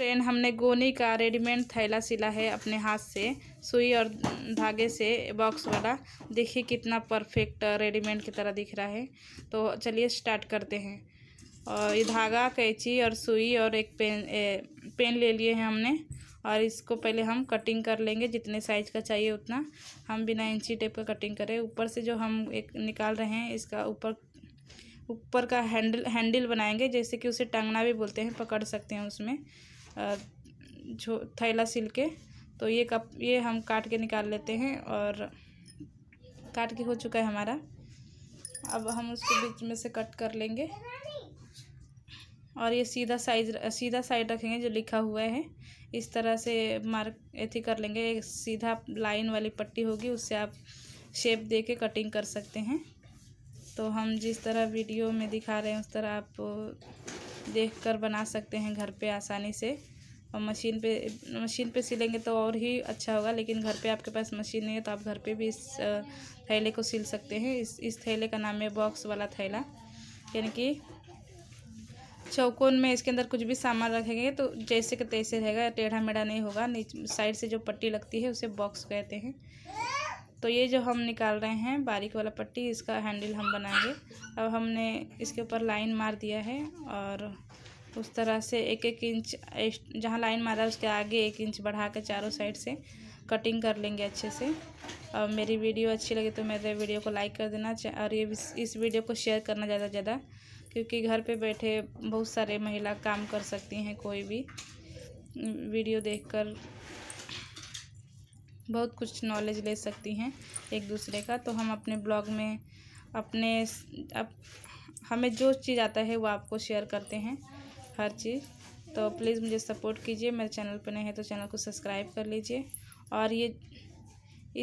friend हमने गोनी का रेडीमेड थैला सिला है अपने हाथ से सुई और धागे से बॉक्स वाला देखिए कितना परफेक्ट रेडीमेड की तरह दिख रहा है तो चलिए स्टार्ट करते हैं और ये धागा कैंची और सुई और एक पेन ए, पेन ले लिए हैं हमने और इसको पहले हम कटिंग कर लेंगे जितने साइज का चाहिए उतना हम बिना इंची टेप का कटिंग करें ऊपर से जो हम एक निकाल रहे हैं इसका ऊपर ऊपर का हैंडल हैंडल बनाएंगे जैसे कि उसे टंगना भी बोलते हैं पकड़ सकते हैं उसमें जो थैला सिल के तो ये कप ये हम काट के निकाल लेते हैं और काट के हो चुका है हमारा अब हम उसको बीच में से कट कर लेंगे और ये सीधा साइज सीधा साइड रखेंगे जो लिखा हुआ है इस तरह से मार्क एथी कर लेंगे एक सीधा लाइन वाली पट्टी होगी उससे आप शेप दे के कटिंग कर सकते हैं तो हम जिस तरह वीडियो में दिखा रहे हैं उस तरह आप देख कर बना सकते हैं घर पे आसानी से और मशीन पे मशीन पे सिलेंगे तो और ही अच्छा होगा लेकिन घर पे आपके पास मशीन नहीं है तो आप घर पे भी इस थैले को सिल सकते हैं इस इस थैले का नाम है बॉक्स वाला थैला यानी कि चौकोन में इसके अंदर कुछ भी सामान रखेंगे तो जैसे के तैसे रहेगा टेढ़ा मेढ़ा नहीं होगा साइड से जो पट्टी लगती है उसे बॉक्स कहते हैं तो ये जो हम निकाल रहे हैं बारीक वाला पट्टी इसका हैंडल हम बनाएंगे अब हमने इसके ऊपर लाइन मार दिया है और उस तरह से एक एक इंच जहाँ लाइन मारा उसके आगे एक इंच बढ़ा कर चारों साइड से कटिंग कर लेंगे अच्छे से और मेरी वीडियो अच्छी लगे तो मेरे वीडियो को लाइक कर देना और ये इस वीडियो को शेयर करना ज़्यादा से ज़्यादा क्योंकि घर पे बैठे बहुत सारे महिला काम कर सकती हैं कोई भी वीडियो देखकर बहुत कुछ नॉलेज ले सकती हैं एक दूसरे का तो हम अपने ब्लॉग में अपने अप, हमें जो चीज़ आता है वो आपको शेयर करते हैं हर चीज़ तो प्लीज़ मुझे सपोर्ट कीजिए मेरे चैनल पर नहीं है तो चैनल को सब्सक्राइब कर लीजिए और ये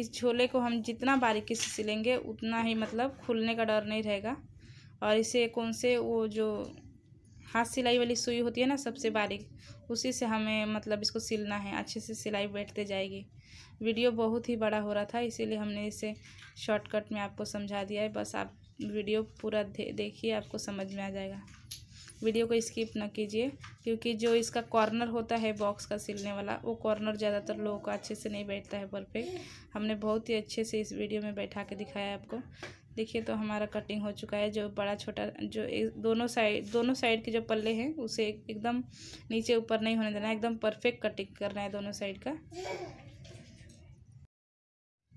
इस झोले को हम जितना बारीकी से सिलेंगे उतना ही मतलब खुलने का डर नहीं रहेगा और इसे कौन से वो जो हाथ सिलाई वाली सुई होती है ना सबसे बारीक उसी से हमें मतलब इसको सिलना है अच्छे से सिलाई बैठते जाएगी वीडियो बहुत ही बड़ा हो रहा था इसीलिए हमने इसे शॉर्टकट में आपको समझा दिया है बस आप वीडियो पूरा देखिए आपको समझ में आ जाएगा वीडियो को स्किप ना कीजिए क्योंकि जो इसका कॉर्नर होता है बॉक्स का सिलने वाला वो कॉर्नर ज़्यादातर लोगों को अच्छे से नहीं बैठता है परफेक्ट हमने बहुत ही अच्छे से इस वीडियो में बैठा के दिखाया आपको देखिए तो हमारा कटिंग हो चुका है जो बड़ा छोटा जो दोनों साइड दोनों साइड के जो पल्ले हैं उसे एकदम नीचे ऊपर नहीं होने देना एकदम परफेक्ट कटिंग करना है दोनों साइड का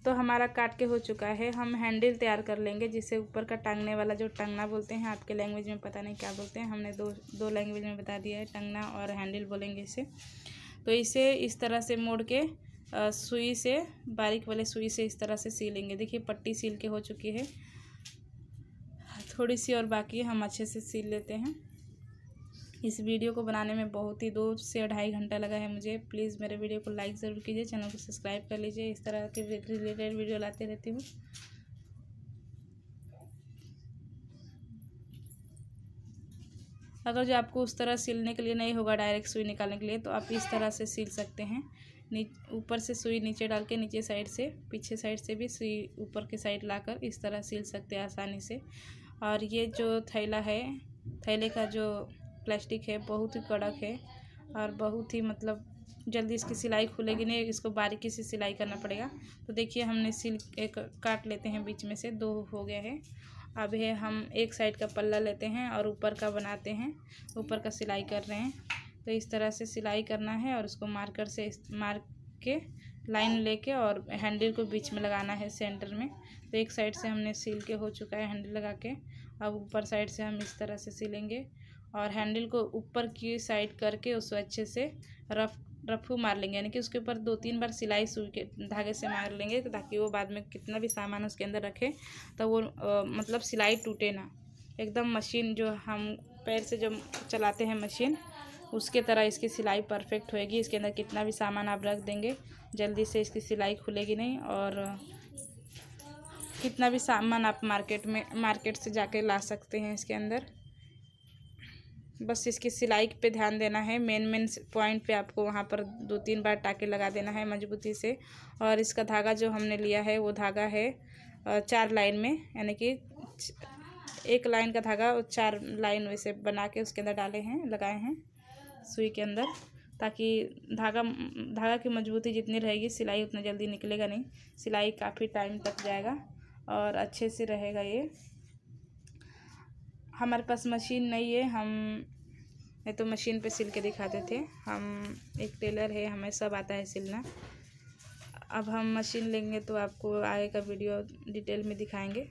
तो हमारा काट के हो चुका है हम हैंडल तैयार कर लेंगे जिसे ऊपर का टांगने वाला जो टंगना बोलते हैं आपके लैंग्वेज में पता नहीं क्या बोलते हैं हमने दो दो लैंग्वेज में बता दिया है टंगना और हैंडल बोलेंगे इसे तो इसे इस तरह से मोड़ के सुई से बारीक वाले सुई से इस तरह से सी लेंगे देखिए पट्टी सील के हो चुकी है थोड़ी सी और बाकी हम अच्छे से सील लेते हैं इस वीडियो को बनाने में बहुत ही दो से ढाई घंटा लगा है मुझे प्लीज़ मेरे वीडियो को लाइक ज़रूर कीजिए चैनल को सब्सक्राइब कर लीजिए इस तरह के रिलेटेड वीडियो लाते रहती हूँ अगर जो आपको उस तरह सिलने के लिए नहीं होगा डायरेक्ट सुई निकालने के लिए तो आप इस तरह से सिल सकते हैं ऊपर से सुई नीचे डाल के नीचे साइड से पीछे साइड से भी सुई ऊपर के साइड लाकर इस तरह सिल सकते हैं आसानी से और ये जो थैला है थैले का जो प्लास्टिक है बहुत ही कड़क है और बहुत ही मतलब जल्दी इसकी सिलाई खुलेगी नहीं इसको बारीकी से सिलाई करना पड़ेगा तो देखिए हमने सिल एक काट लेते हैं बीच में से दो हो गया है अब है हम एक साइड का पल्ला लेते हैं और ऊपर का बनाते हैं ऊपर का सिलाई कर रहे हैं तो इस तरह से सिलाई करना है और उसको मार्कर से मार्क के लाइन लेके और हैंडल को बीच में लगाना है सेंटर में तो एक साइड से हमने सिल के हो चुका है हैंडल लगा के अब ऊपर साइड से हम इस तरह से सिलेंगे और हैंडल को ऊपर की साइड करके उसको अच्छे से रफ रफू मार लेंगे यानी कि उसके ऊपर दो तीन बार सिलाई सुई के धागे से मार लेंगे ताकि वो बाद में कितना भी सामान उसके अंदर रखें तो वो आ, मतलब सिलाई टूटे ना एकदम मशीन जो हम पैर से जो चलाते हैं मशीन उसके तरह इसकी सिलाई परफेक्ट होएगी इसके अंदर कितना भी सामान आप रख देंगे जल्दी से इसकी सिलाई खुलेगी नहीं और कितना भी सामान आप मार्केट में मार्केट से जाके ला सकते हैं इसके अंदर बस इसकी सिलाई पे ध्यान देना है मेन मेन पॉइंट पे आपको वहाँ पर दो तीन बार टाके लगा देना है मजबूती से और इसका धागा जो हमने लिया है वो धागा है चार लाइन में यानी कि एक लाइन का धागा और चार लाइन वैसे बना के उसके अंदर डाले हैं लगाए हैं सुई के अंदर ताकि धागा धागा की मजबूती जितनी रहेगी सिलाई उतना जल्दी निकलेगा नहीं सिलाई काफ़ी टाइम तक जाएगा और अच्छे से रहेगा ये हमारे पास मशीन नहीं है हम नहीं तो मशीन पे सिल के दिखाते थे हम एक टेलर है हमें सब आता है सिलना अब हम मशीन लेंगे तो आपको आगे का वीडियो डिटेल में दिखाएंगे